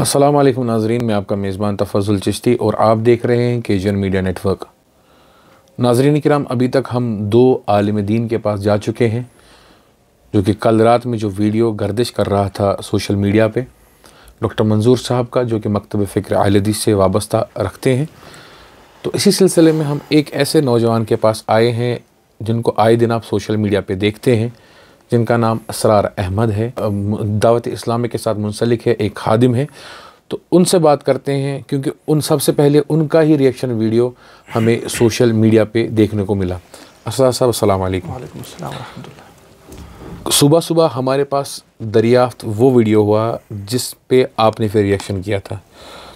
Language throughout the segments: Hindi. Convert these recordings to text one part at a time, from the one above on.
अस्सलाम वालेकुम नाजरीन मैं आपका मेज़बान तफजुल चिश्ती और आप देख रहे हैं के एशियन मीडिया नेटवर्क नाजरीन कराम अभी तक हम दो आलम दीन के पास जा चुके हैं जो कि कल रात में जो वीडियो गर्दिश कर रहा था सोशल मीडिया पे डॉक्टर मंजूर साहब का जो कि मकतब फ़िक्र आलदी से वाबस्ता रखते हैं तो इसी सिलसिले में हम एक ऐसे नौजवान के पास आए हैं जिनको आए दिन आप सोशल मीडिया पर देखते हैं जिनका नाम असरार अहमद है दावत इस्लामी के साथ मुंसलिक है एक खादिम है तो उनसे बात करते हैं क्योंकि उन सबसे पहले उनका ही रिएक्शन वीडियो हमें सोशल मीडिया पे देखने को मिला असरार साहब असल सुबह सुबह हमारे पास दरियाफ्त वो वीडियो हुआ जिस पे आपने फिर रिएक्शन किया था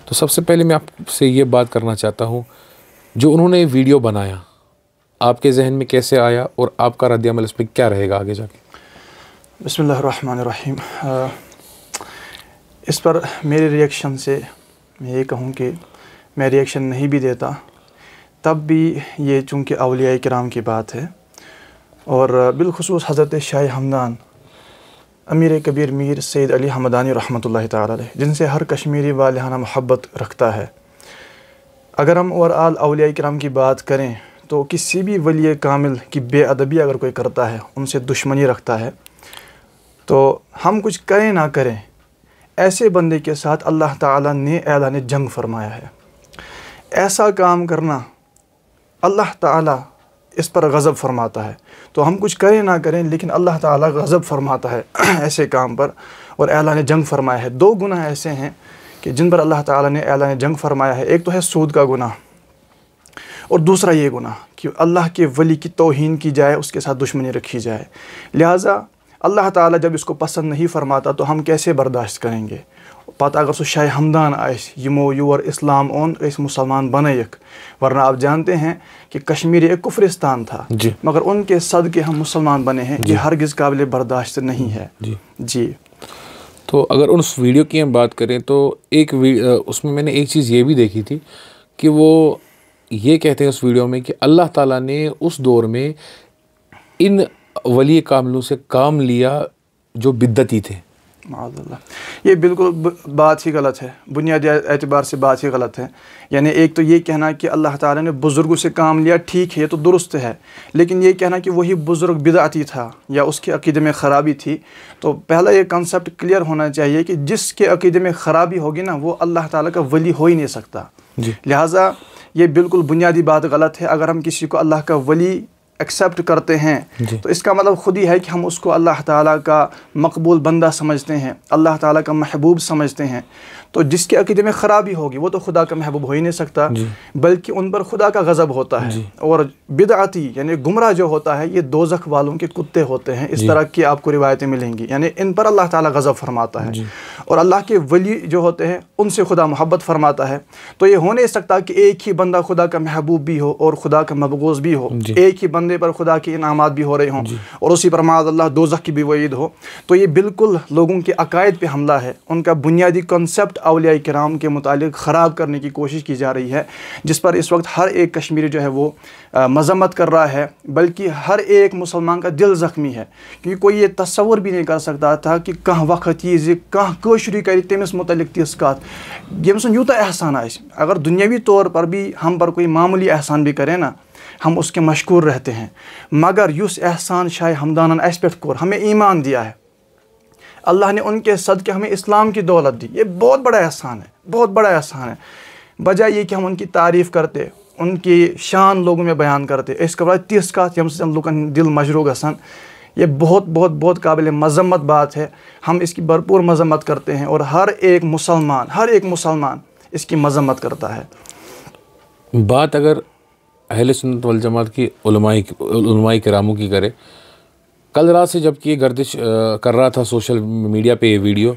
तो सबसे पहले मैं आपसे ये बात करना चाहता हूँ जो उन्होंने वीडियो बनाया आपके जहन में कैसे आया और आपका रद्द अमल इस पर क्या रहेगा आगे जाके बसमीम इस पर मेरे रिएक्शन से मैं ये कहूँ कि मैं रिएक्शन नहीं भी देता तब भी ये चूँकि अलिया कराम की बात है और बिलखसूस हज़रत शाह हमदान अमीर कबीर मीर सैद अली हमदानी रहमत ला जिनसे हर कश्मीरी वालहाना महब्बत रखता है अगर हम ओवरऑल अलिया कराम की बात करें तो किसी भी वली कामिल की बेअदबी अगर कोई करता है उनसे दुश्मनी रखता है तो हम कुछ करें ना करें ऐसे बंदे के साथ अल्लाह ताला ने ने जंग फरमाया है ऐसा काम करना अल्लाह ताला इस पर गज़ब फरमाता है तो हम कुछ करें ना करें लेकिन अल्लाह ताला गज़ब फरमाता है ऐसे काम पर और ने जंग फरमाया है दो गुनाह ऐसे हैं कि जिन पर अल्लाह ताला ने ने जंग फरमाया है एक तो है सूद का गुना और दूसरा ये गुनाह कि अल्लाह के वली की तोहन की जाए उसके साथ दुश्मनी रखी जाए लिहाजा अल्लाह ताला जब इसको पसंद नहीं फरमाता तो हम कैसे बर्दाश्त करेंगे पत अगर सो शाह हमदान आमो योर इस्लाम ओन इस मुसलमान एक वरना आप जानते हैं कि कश्मीर एक कुफरिस्तान था मगर उनके सद के हम मुसलमान बने हैं ये गज़ काबिल बर्दाश्त नहीं है जी, जी। तो अगर उस वीडियो की हम बात करें तो एक उसमें मैंने एक चीज़ ये भी देखी थी कि वो ये कहते हैं उस वीडियो में कि अल्लाह ताला ने उस दौर में इन वली कामलों से काम लिया जो बिद्दती थे ये बिल्कुल बात ही गलत है बुनियादी एतबार से बात ही गलत है यानी एक तो ये कहना कि अल्लाह ताला ने बुज़ुर्गों से काम लिया ठीक है ये तो दुरुस्त है लेकिन ये कहना कि वही बुज़ुर्ग बिदाती था या उसके अकीदे में ख़राबी थी तो पहला ये कंसेप्ट क्लियर होना चाहिए कि जिसके अकीदे में ख़राबी होगी ना वो अल्लाह ताला का वली हो ही नहीं सकता लिहाजा ये बिल्कुल बुनियादी बात गलत है अगर हम किसी को अल्लाह का वली एक्सेप्ट करते हैं तो इसका मतलब ख़ुद ही है कि हम उसको अल्लाह ताला का मकबूल बंदा समझते हैं अल्लाह ताला का महबूब समझते हैं तो जिसके अकीदे में ख़राबी होगी वो तो खुदा का महबूब हो ही नहीं सकता बल्कि उन पर खुदा का गज़ब होता है और बिदाती यानी गुमराह जो होता है ये दोजख वालों के कुत्ते होते हैं इस तरह की आपको रिवायतें मिलेंगी यानी इन पर अल्लाह ताला गज़ब फरमाता है और अल्लाह के वली जो होते हैं उनसे खुदा मोहब्बत फरमाता है तो ये हो नहीं सकता कि एक ही बंदा खुदा का महबूब भी हो और खुदा का मबगोज़ भी हो एक ही बंदा बंदे पर खुदा के इनाम भी हो रहे हों और उसी पर माजल्ला दो की भी वईद हो तो ये बिल्कुल लोगों के अकायद पर हमला है उनका बुनियादी कन्सेप्ट अलिया कराम के मुतालिक ख़राब करने की कोशिश की जा रही है जिस पर इस वक्त हर एक कश्मीरी जो है वो मजम्मत कर रहा है बल्कि हर एक मुसलमान का दिल ज़ख्मी है क्योंकि कोई ये तस्वर भी नहीं कर सकता था कि कह वक्त ये कह कशरी कर तमिस मुतलिक तिस कत यूत तो एहसान आगर दुनियावी तौर पर भी हम पर कोई मामूली एहसान भी करें ना हम उसके मशहूर रहते हैं मगर युस एहसान शाह हमदाना अस पे कौर हमें ईमान दिया है अल्लाह ने उनके सद के हमें इस्लाम की दौलत दी ये बहुत बड़ा एहसान है बहुत बड़ा एहसान है बजाय ये कि हम उनकी तारीफ़ करते उनकी शान लोगों में बयान करते इसके बाद तिस कत यम सम दिल मजरू गसन ये बहुत बहुत बहुत काबिल मजम्मत बात है हम इसकी भरपूर मजम्मत करते हैं और हर एक मुसलमान हर एक मुसलमान इसकी मजम्मत करता है बात अगर अहल सुनत वाल की उलमाई करामों की करे कल रात से जबकि ये गर्दिश कर रहा था सोशल मीडिया पे ये वीडियो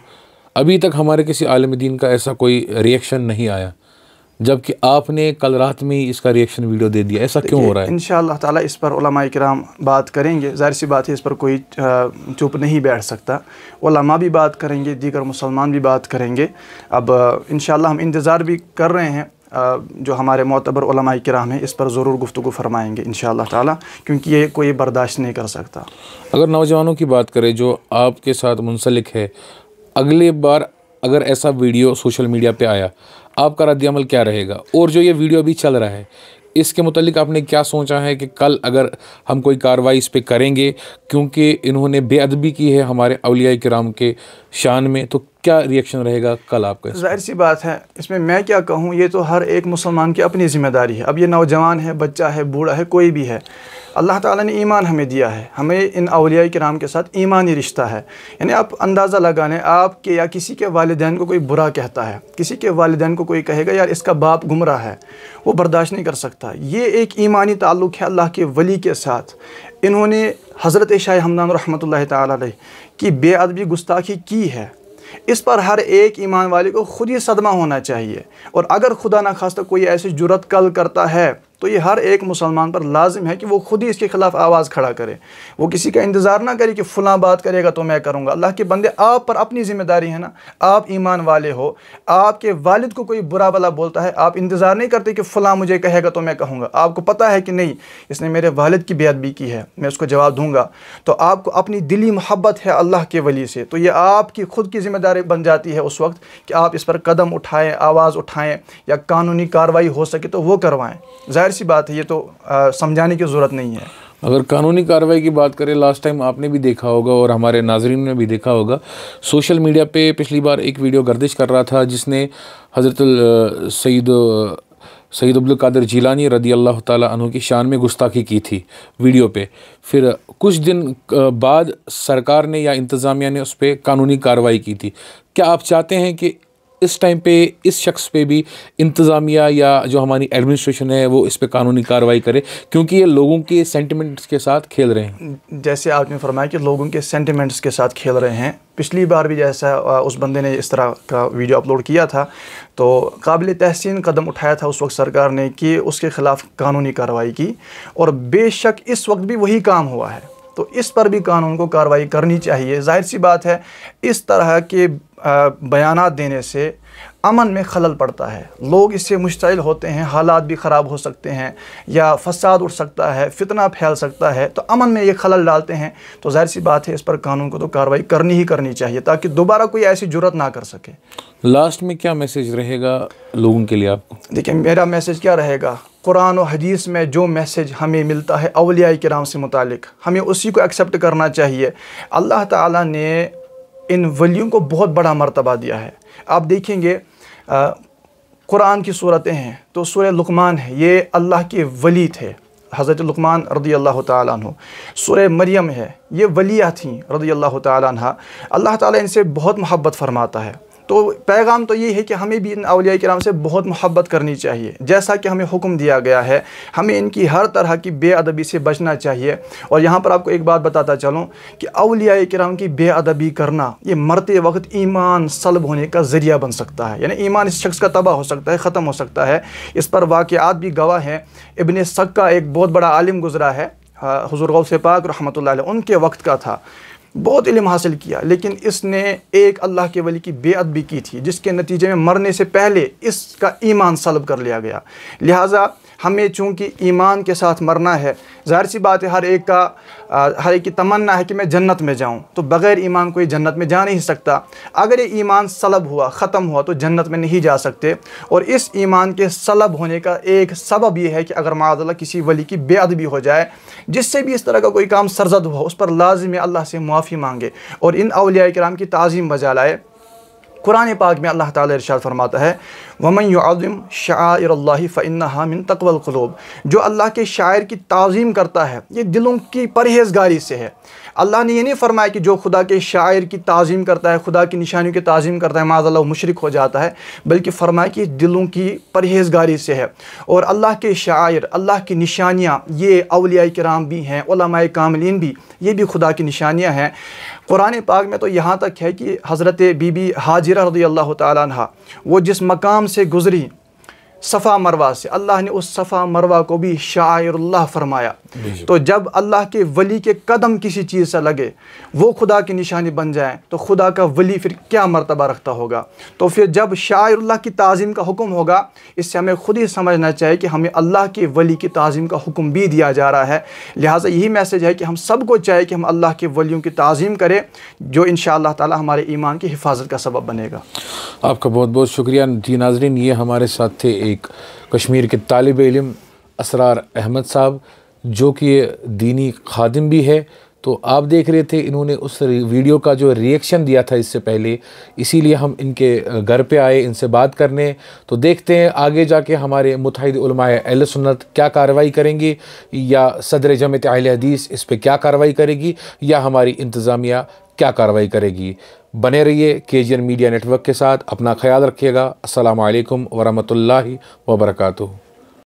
अभी तक हमारे किसी आलम दीन का ऐसा कोई रिएक्शन नहीं आया जबकि आपने कल रात में ही इसका रिएक्शन वीडियो दे दिया ऐसा क्यों हो रहा है इन ताला इस पर कराम बात करेंगे जाहिर सी बात है इस पर कोई चुप नहीं बैठ सकता ओलमा भी बात करेंगे दीगर मुसलमान भी बात करेंगे अब इन हम इंतज़ार भी कर रहे हैं जो हमारे मोतबर कराम हैं इस पर ज़रूर गुफ्तु फरमाएँगे इन ताला क्योंकि ये कोई बर्दाश्त नहीं कर सकता अगर नौजवानों की बात करें जो आपके साथ मुंसलिक है अगले बार अगर ऐसा वीडियो सोशल मीडिया पे आया आपका रद्दमल क्या रहेगा और जो ये वीडियो अभी चल रहा है इसके मतलब आपने क्या सोचा है कि कल अगर हम कोई कार्रवाई इस पर करेंगे क्योंकि इन्होंने बेअदबी की है हमारे अलिया कराम के शान में तो क्या रिएक्शन रहेगा कल आपका जाहिर सी बात है इसमें मैं क्या कहूँ ये तो हर एक मुसलमान की अपनी ज़िम्मेदारी है अब ये नौजवान है बच्चा है बूढ़ा है कोई भी है अल्लाह ताला ने ईमान हमें दिया है हमें इन अलिया कराम के साथ ईमानी रिश्ता है यानी आप अंदाज़ा लगा लें आपके या किसी के वालदेन को कोई बुरा कहता है किसी के वालदेन को कोई कहेगा यार इसका बाप गुमरा है वो बर्दाश्त नहीं कर सकता ये एक ईमानी ताल्लुक़ है अल्लाह के वली के साथ इन्होंने हज़रत शाह हमदान रहमत ला की बेअदबी गुस्ताखी की है इस पर हर एक ईमान वाले को खुद ही सदमा होना चाहिए और अगर खुदा ना खास्ता कोई ऐसी जुरत कल करता है तो ये हर एक मुसलमान पर लाजिम है कि वो खुद ही इसके ख़िलाफ़ आवाज़ खड़ा करे वो किसी का इंतज़ार ना करे कि फ़लाँ बात करेगा तो मैं करूँगा अल्लाह के बंदे आप पर अपनी ज़िम्मेदारी है ना आप ईमान वाले हो आपके वालिद को कोई बुरा भला बोलता है आप इंतज़ार नहीं करते कि फ़लाँ मुझे कहेगा तो मैं कहूँगा आपको पता है कि नहीं इसने मेरे वालिद की बेअदबी की है मैं उसको जवाब दूँगा तो आपको अपनी दिली मोहब्बत है अल्लाह के वली से तो ये आपकी ख़ुद की ज़िम्मेदारी बन जाती है उस वक्त कि आप इस पर कदम उठाएँ आवाज़ उठाएँ या कानूनी कार्रवाई हो सके तो वो करवाएँ जाहिर सी बात है ये तो समझाने की ज़रूरत नहीं है अगर कानूनी कार्रवाई की बात करें लास्ट टाइम आपने भी देखा होगा और हमारे नाजरन ने भी देखा होगा सोशल मीडिया पे पिछली बार एक वीडियो गर्दिश कर रहा था जिसने हज़रत सईद सईद अब्दुल कादर जीलानी रदी अल्लाह तु की शान में गुस्ताखी की थी वीडियो पे फिर कुछ दिन बाद सरकार ने या इंतज़ामिया ने उस पर कानूनी कार्रवाई की थी क्या आप चाहते हैं कि इस टाइम पे इस शख्स पे भी इंतज़ामिया या जो हमारी एडमिनिस्ट्रेशन है वो इस पर कानूनी कार्रवाई करे क्योंकि ये लोगों के सेंटिमेंट्स के साथ खेल रहे हैं जैसे आपने फरमाया कि लोगों के सेंटिमेंट्स के साथ खेल रहे हैं पिछली बार भी जैसा उस बंदे ने इस तरह का वीडियो अपलोड किया था तो काबिल तहसीन कदम उठाया था उस वक्त सरकार ने कि उसके ख़िलाफ़ कानूनी कार्रवाई की और बेशक इस वक्त भी वही काम हुआ है तो इस पर भी कानून को कार्रवाई करनी चाहिए जाहिर सी बात है इस तरह के बयान देने से अमन में खलल पड़ता है लोग इससे मुश्तिल होते हैं हालात भी ख़राब हो सकते हैं या फसाद उठ सकता है फितना फैल सकता है तो अमन में ये खलल डालते हैं तो जाहिर सी बात है इस पर कानून को तो कार्रवाई करनी ही करनी चाहिए ताकि दोबारा कोई ऐसी जरूरत ना कर सके लास्ट में क्या मैसेज रहेगा लोगों के लिए आपको देखिए मेरा मैसेज क्या रहेगा कुरान और हदीस में जो मैसेज हमें मिलता है अलिया कराम से मुतक हमें उसी को एक्सेप्ट करना चाहिए अल्लाह ताला ने इन वलियों को बहुत बड़ा मरतबा दिया है आप देखेंगे आ, कुरान की सूरतें हैं तो सूर लकमान है ये अल्लाह के वली थे हज़रत लकमान रदी अल्लाह तु सुर मरियम है ये वलिया थी रदी अल्लाह तह अल्लाह ताली इनसे बहुत मोहब्बत फरमाता है तो पैगाम तो ये है कि हमें भी इन अलिया कराम से बहुत मोहब्बत करनी चाहिए जैसा कि हमें हुक्म दिया गया है हमें इनकी हर तरह की बेअदबी से बचना चाहिए और यहाँ पर आपको एक बात बताता चलूँ कि अलिया कराम की बेअदबी करना ये मरते वक्त ईमान सलब होने का ज़रिया बन सकता है यानी ईमान इस शख्स का तबाह हो सकता है ख़त्म हो सकता है इस पर वाक़ात भी गवाह हैं इबन सक का एक बहुत बड़ा आलिम गुजरा है हजूर हाँ, गौ से पाक रहमत उनके वक्त का था बहुत इलम हासिल किया लेकिन इसने एक अल्लाह के वली की बेअदबी की थी जिसके नतीजे में मरने से पहले इसका ईमान सलब कर लिया गया लिहाजा हमें चूँकि ईमान के साथ मरना है ज़ाहिर सी बात है हर एक का हर एक की तमन्ना है कि मैं जन्नत में जाऊँ तो बग़ैर ईमान कोई जन्नत में जा नहीं सकता अगर ये ईमान सलब हुआ ख़त्म हुआ तो जन्नत में नहीं जा सकते और इस ईमान के सलब होने का एक सबब यह है कि अगर माजल्ला किसी वली की बेअदबी हो जाए जिससे भी इस तरह का कोई काम सरजद हुआ उस पर लाजमी अल्लाह से मुआफ़ी मांगे और इन अलिया कराम की तज़ीम बजा लाए कुरान पाक में अल्लाह ताला इरशाद फरमाता है वमन युम शायर फ़िन हामिन तकवल जो अल्लाह के शायर की तज़ीम करता है ये दिलों की परहेजगारी से है अल्लाह ने यह नहीं फरमाया कि जो खुदा के शायर की तज़ीम करता है खुदा की निशानियों की तज़ीम करता है माजल्ला मशरक हो जाता है बल्कि फरमाया कि दिलों की परहेजगारी से है और अल्लाह के शायर अल्लाह की निशानियाँ ये अलिया कराम भी हैं कामलिन भी ये भी खुदा की निशानियाँ हैं कुरान पाक में तो यहाँ तक है कि हज़रत बीबी हाजिर रदी अल्लाह तहा वो जिस मकाम से गुज़री सफ़ा मरवा से अल्लाह ने उस सफ़ा मरवा को भी शायरल्ला फरमाया तो जब अल्लाह के वली के कदम किसी चीज़ से लगे वो खुदा की निशानी बन जाए तो खुदा का वली फिर क्या मरतबा रखता होगा तो फिर जब शायरुल्लाह की तज़ीम का हुक्म होगा इससे हमें खुद ही समझना चाहिए कि हमें अल्लाह के वली की तज़ीम का हुक्म भी दिया जा रहा है लिहाजा यही मैसेज है कि हम सबको चाहिए कि हम अल्लाह के वलियों की तज़ीम करें जो इन शाह हमारे ईमान की हिफाजत का सबब बनेगा आपका बहुत बहुत शुक्रिया जी नाजरीन ये हमारे साथ थे एक कश्मीर के तालब इलम असरार अहमद साहब जो कि दीनी खादिम भी है तो आप देख रहे थे इन्होंने उस वीडियो का जो रिएक्शन दिया था इससे पहले इसीलिए हम इनके घर पे आए इनसे बात करने तो देखते हैं आगे जाके हमारे मुतहद अल सुन्नत क्या कार्रवाई करेंगे या सदर जमत अहल हदीस इस पर क्या कार्रवाई करेगी या हमारी इंतज़ामिया क्या कार्रवाई करेगी बने रहिए के जी एन मीडिया नेटवर्क के साथ अपना ख्याल रखिएगा असल वरहमल वर्का